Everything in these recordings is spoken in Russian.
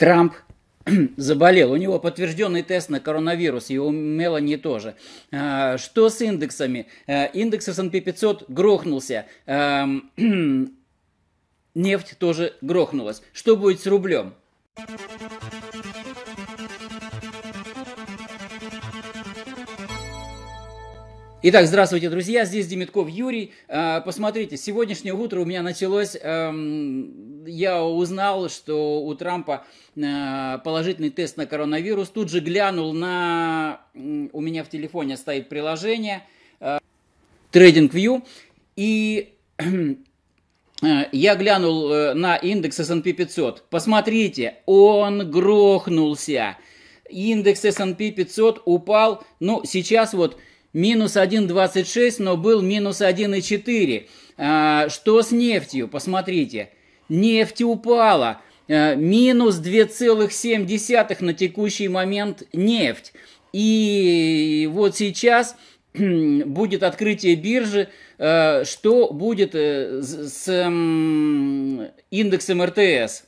Трамп заболел. У него подтвержденный тест на коронавирус, и у Мелани тоже. А, что с индексами? А, индекс S&P 500 грохнулся. Нефть тоже грохнулась. Что будет с рублем? Итак, здравствуйте, друзья. Здесь Демитков Юрий. А, посмотрите, сегодняшнее утро у меня началось я узнал, что у Трампа э, положительный тест на коронавирус, тут же глянул на... У меня в телефоне стоит приложение э, Trading View, и э, я глянул на индекс S&P 500. Посмотрите, он грохнулся. Индекс S&P 500 упал, ну, сейчас вот минус 1,26, но был минус 1,4. Что с нефтью? Посмотрите нефть упала, э, минус 2,7 на текущий момент нефть. И вот сейчас будет открытие биржи, э, что будет э, с эм, индексом РТС.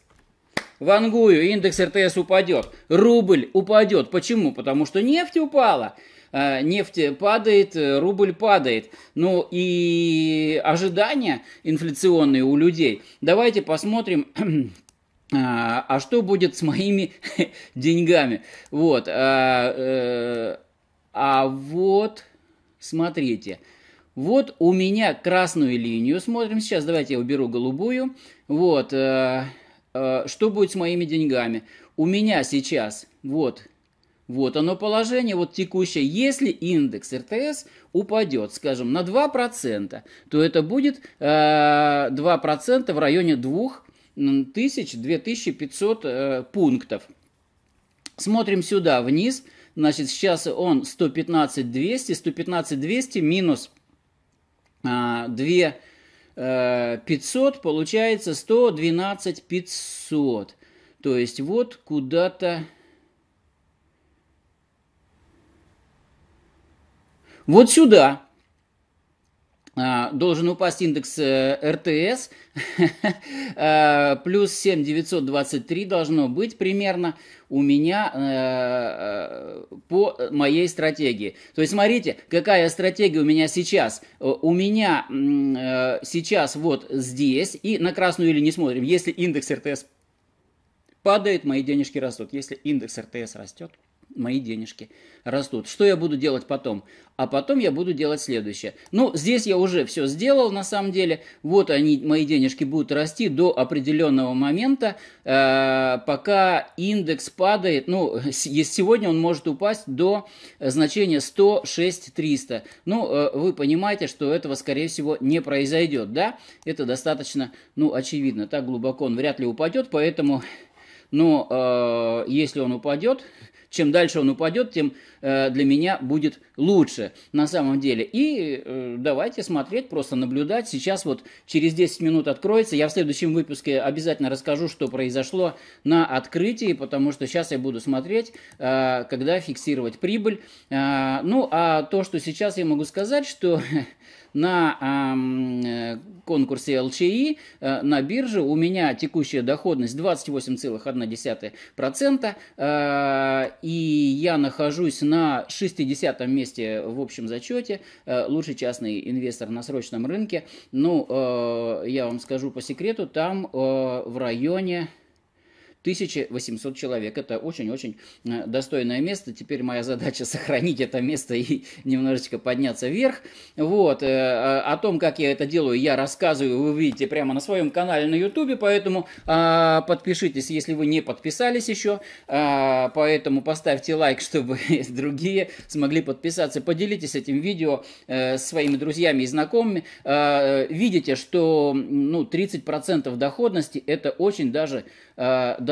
Вангую, индекс РТС упадет, рубль упадет. Почему? Потому что нефть упала. Э, нефть падает, э, рубль падает. Ну и ожидания инфляционные у людей. Давайте посмотрим, э, а что будет с моими деньгами? Вот, а, а вот, смотрите, вот у меня красную линию, смотрим сейчас, давайте я уберу голубую, вот, а, а, что будет с моими деньгами? У меня сейчас, вот, вот оно положение, вот текущее. Если индекс РТС упадет, скажем, на 2%, то это будет э, 2% в районе 2000-2500 э, пунктов. Смотрим сюда вниз. Значит, сейчас он 115-200. 115-200 минус э, 2 500, э, получается 112 500. То есть вот куда-то Вот сюда а, должен упасть индекс э, РТС, а, плюс 7923 должно быть примерно у меня э, э, по моей стратегии. То есть смотрите, какая стратегия у меня сейчас. У меня сейчас вот здесь, и на красную или не смотрим, если индекс РТС падает, мои денежки растут. Если индекс РТС растет, мои денежки растут. Что я буду делать потом? А потом я буду делать следующее. Ну, здесь я уже все сделал на самом деле. Вот они, мои денежки будут расти до определенного момента, э, пока индекс падает. Ну, сегодня он может упасть до э, значения 106 300. Ну, э, вы понимаете, что этого, скорее всего, не произойдет, да? Это достаточно, ну, очевидно. Так глубоко он вряд ли упадет, поэтому... Но ну, э, если он упадет, чем дальше он упадет, тем э, для меня будет лучше на самом деле. И э, давайте смотреть, просто наблюдать. Сейчас вот через 10 минут откроется. Я в следующем выпуске обязательно расскажу, что произошло на открытии, потому что сейчас я буду смотреть, э, когда фиксировать прибыль. Э, ну, а то, что сейчас я могу сказать, что на э, конкурсе ЛЧИ э, на бирже у меня текущая доходность 28,1%, э, и я нахожусь на 60 месте в общем зачете, лучший частный инвестор на срочном рынке. Ну, я вам скажу по секрету, там в районе 1800 человек. Это очень-очень э, достойное место. Теперь моя задача сохранить это место и немножечко подняться вверх. Вот. Э, о том, как я это делаю, я рассказываю, вы видите прямо на своем канале на YouTube, поэтому а, подпишитесь, если вы не подписались еще. А, поэтому поставьте лайк, чтобы другие смогли подписаться. Поделитесь этим видео э, с своими друзьями и знакомыми. А, видите, что ну, 30% доходности это очень даже достойно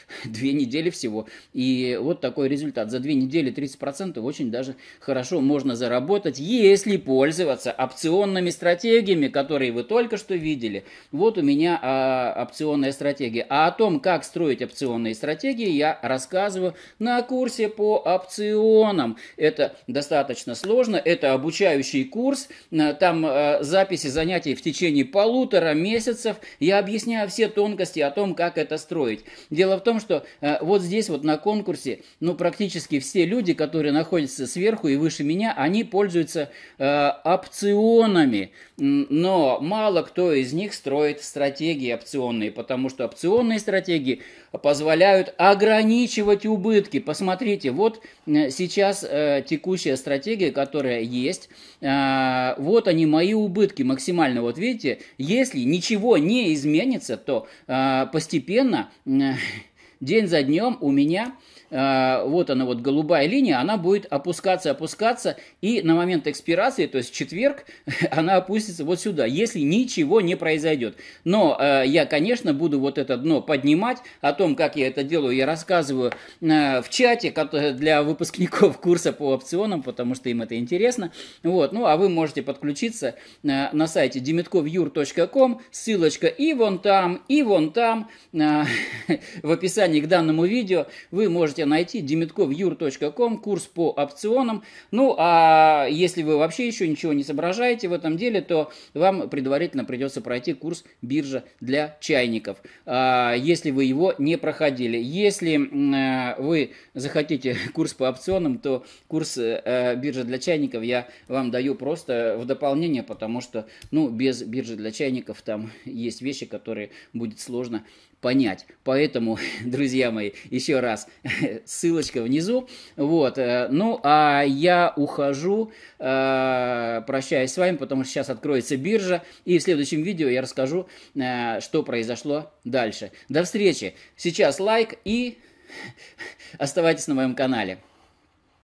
две недели всего. И вот такой результат. За две недели 30% очень даже хорошо можно заработать, если пользоваться опционными стратегиями, которые вы только что видели. Вот у меня а, опционная стратегия. А о том, как строить опционные стратегии, я рассказываю на курсе по опционам. Это достаточно сложно. Это обучающий курс. Э, там а, записи занятий в течение полутора месяцев. Я объясняю все тонкости о том, как это строить. Дело в том, что э, вот здесь вот на конкурсе, ну, практически все люди, которые находятся сверху и выше меня, они пользуются э, опционами, но мало кто из них строит стратегии опционные, потому что опционные стратегии позволяют ограничивать убытки. Посмотрите, вот э, сейчас э, текущая стратегия, которая есть, э, вот они мои убытки максимально. Вот видите, если ничего не изменится, то э, постепенно... Э, день за днем у меня э, вот она вот голубая линия, она будет опускаться, опускаться, и на момент экспирации, то есть четверг, она опустится вот сюда, если ничего не произойдет. Но э, я, конечно, буду вот это дно поднимать, о том, как я это делаю, я рассказываю э, в чате э, для выпускников курса по опционам, потому что им это интересно. Вот, ну а вы можете подключиться э, на сайте dimitkovyur.com, ссылочка и вон там, и вон там, э, в описании описании к данному видео вы можете найти demetkovyur.com, курс по опционам. Ну, а если вы вообще еще ничего не соображаете в этом деле, то вам предварительно придется пройти курс «Биржа для чайников», а, если вы его не проходили. Если э, вы захотите курс по опционам, то курс э, э, «Биржа для чайников» я вам даю просто в дополнение, потому что, ну, без «Биржи для чайников» там есть вещи, которые будет сложно понять. Поэтому, друзья мои, еще раз ссылочка внизу. Вот. Э, ну, а я ухожу, э, прощаюсь с вами, потому что сейчас откроется биржа, и в следующем видео я расскажу, э, что произошло дальше. До встречи. Сейчас лайк и оставайтесь на моем канале.